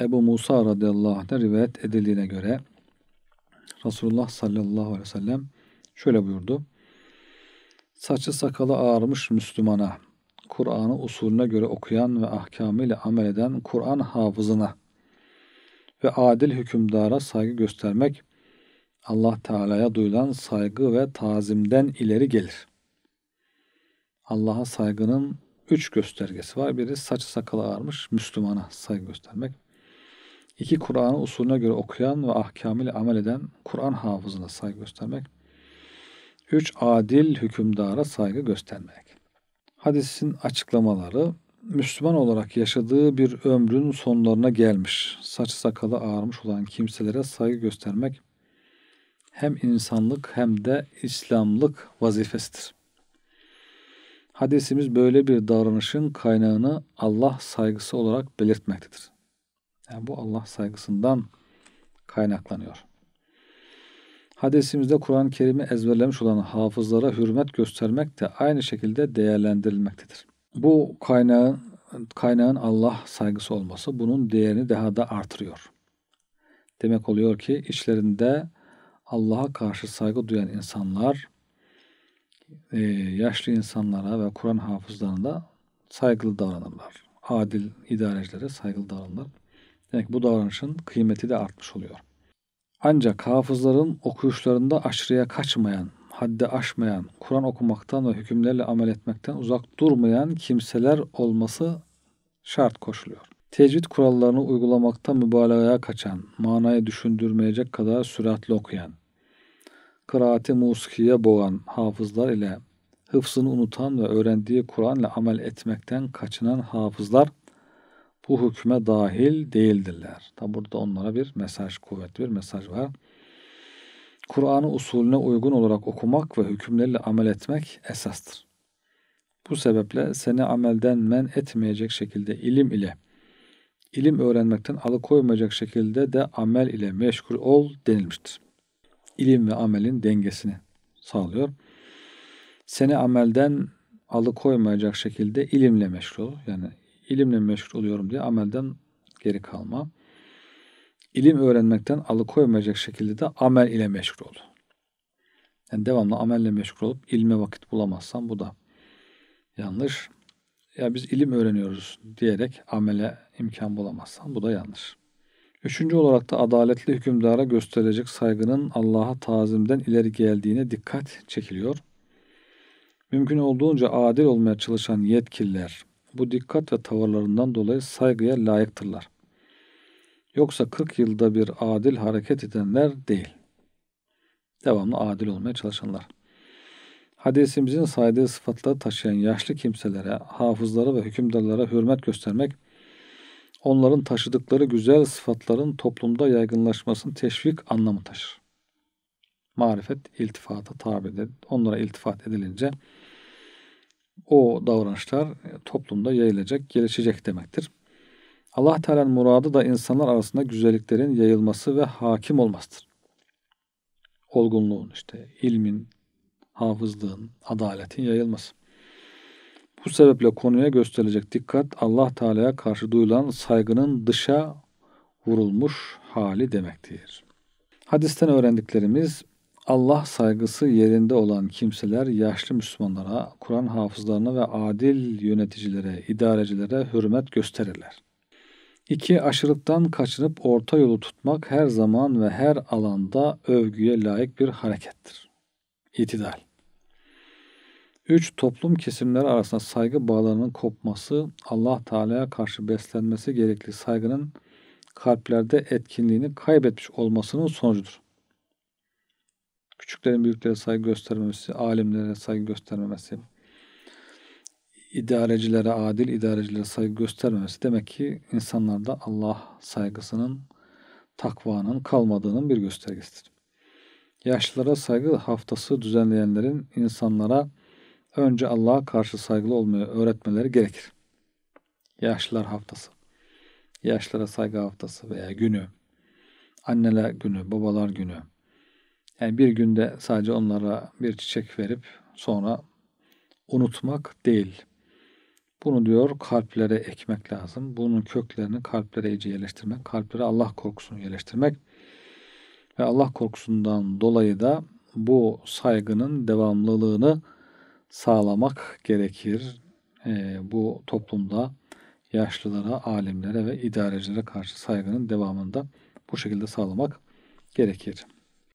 Ebu Musa radıyallahu anh'da rivayet edildiğine göre Resulullah sallallahu aleyhi ve sellem şöyle buyurdu. Saçı sakalı ağarmış Müslümana, Kur'an'ı usulüne göre okuyan ve ahkamıyla amel eden Kur'an hafızına ve adil hükümdara saygı göstermek Allah Teala'ya duyulan saygı ve tazimden ileri gelir. Allah'a saygının üç göstergesi var. Biri saçı sakalı ağarmış Müslümana saygı göstermek. İki Kur'an'ı usulüne göre okuyan ve ahkamıyla amel eden Kur'an hafızına saygı göstermek. Üç adil hükümdara saygı göstermek. Hadisin açıklamaları Müslüman olarak yaşadığı bir ömrün sonlarına gelmiş, saç sakalı ağarmış olan kimselere saygı göstermek hem insanlık hem de İslamlık vazifesidir. Hadisimiz böyle bir davranışın kaynağını Allah saygısı olarak belirtmektedir. Yani bu Allah saygısından kaynaklanıyor. Hadisimizde Kur'an-ı Kerim'i ezberlemiş olan hafızlara hürmet göstermek de aynı şekilde değerlendirilmektedir. Bu kaynağın, kaynağın Allah saygısı olması bunun değerini daha da artırıyor. Demek oluyor ki içlerinde Allah'a karşı saygı duyan insanlar e, yaşlı insanlara ve Kur'an hafızlarına da saygılı davranırlar. Adil idarecilere saygılı davranırlar. Demek bu davranışın kıymeti de artmış oluyor. Ancak hafızların okuyuşlarında aşırıya kaçmayan, haddi aşmayan, Kur'an okumaktan ve hükümlerle amel etmekten uzak durmayan kimseler olması şart koşuluyor. Tecvid kurallarını uygulamakta mübalağaya kaçan, manayı düşündürmeyecek kadar süratli okuyan, kıraati muskiye boğan hafızlar ile hıfzını unutan ve öğrendiği Kur'an ile amel etmekten kaçınan hafızlar bu hükme dahil değildirler. Tabi burada onlara bir mesaj, kuvvetli bir mesaj var. Kur'an'ı usulüne uygun olarak okumak ve hükümleriyle amel etmek esastır. Bu sebeple seni amelden men etmeyecek şekilde ilim ile, ilim öğrenmekten alıkoymayacak şekilde de amel ile meşgul ol denilmiştir. İlim ve amelin dengesini sağlıyor. Seni amelden alıkoymayacak şekilde ilimle meşgul ol. Yani ilimle meşgul oluyorum diye amelden geri kalma. İlim öğrenmekten alıkoymayacak şekilde de amel ile meşgul ol. Yani devamlı amelle meşgul olup ilme vakit bulamazsan bu da yanlış. Ya biz ilim öğreniyoruz diyerek amele imkan bulamazsan bu da yanlış. Üçüncü olarak da adaletli hükümdara gösterilecek saygının Allah'a tazimden ileri geldiğine dikkat çekiliyor. Mümkün olduğunca adil olmaya çalışan yetkililer, bu dikkat ve tavırlarından dolayı saygıya layıktırlar. Yoksa 40 yılda bir adil hareket edenler değil. Devamlı adil olmaya çalışanlar. Hadisimizin saydığı sıfatları taşıyan yaşlı kimselere, hafızlara ve hükümdarlara hürmet göstermek, onların taşıdıkları güzel sıfatların toplumda yaygınlaşmasını teşvik anlamı taşır. Marifet iltifata tabi onlara iltifat edilince o davranışlar e, toplumda yayılacak, gelişecek demektir. Allah Teala'nın muradı da insanlar arasında güzelliklerin yayılması ve hakim olmasıdır. Olgunluğun işte ilmin, hafızlığın, adaletin yayılması. Bu sebeple konuya gösterilecek dikkat Allah Teala'ya karşı duyulan saygının dışa vurulmuş hali demektir. Hadisten öğrendiklerimiz Allah saygısı yerinde olan kimseler yaşlı Müslümanlara, Kur'an hafızlarına ve adil yöneticilere, idarecilere hürmet gösterirler. 2. aşırıktan kaçınıp orta yolu tutmak her zaman ve her alanda övgüye layık bir harekettir. İtidal 3. Toplum kesimleri arasında saygı bağlarının kopması, Allah Teala'ya karşı beslenmesi gerekli saygının kalplerde etkinliğini kaybetmiş olmasının sonucudur küçüklerin büyüklere saygı göstermemesi, alimlere saygı göstermemesi, idarecilere, adil idarecilere saygı göstermemesi demek ki insanlarda Allah saygısının, takvanın kalmadığının bir göstergesidir. Yaşlılara saygı haftası düzenleyenlerin insanlara önce Allah'a karşı saygılı olmayı öğretmeleri gerekir. Yaşlılar haftası, yaşlara saygı haftası veya günü, anneler günü, babalar günü, yani bir günde sadece onlara bir çiçek verip sonra unutmak değil. Bunu diyor kalplere ekmek lazım. Bunun köklerini kalplere iyice yerleştirmek, kalplere Allah korkusunu yerleştirmek ve Allah korkusundan dolayı da bu saygının devamlılığını sağlamak gerekir. E, bu toplumda yaşlılara, alimlere ve idarecilere karşı saygının devamını da bu şekilde sağlamak gerekir.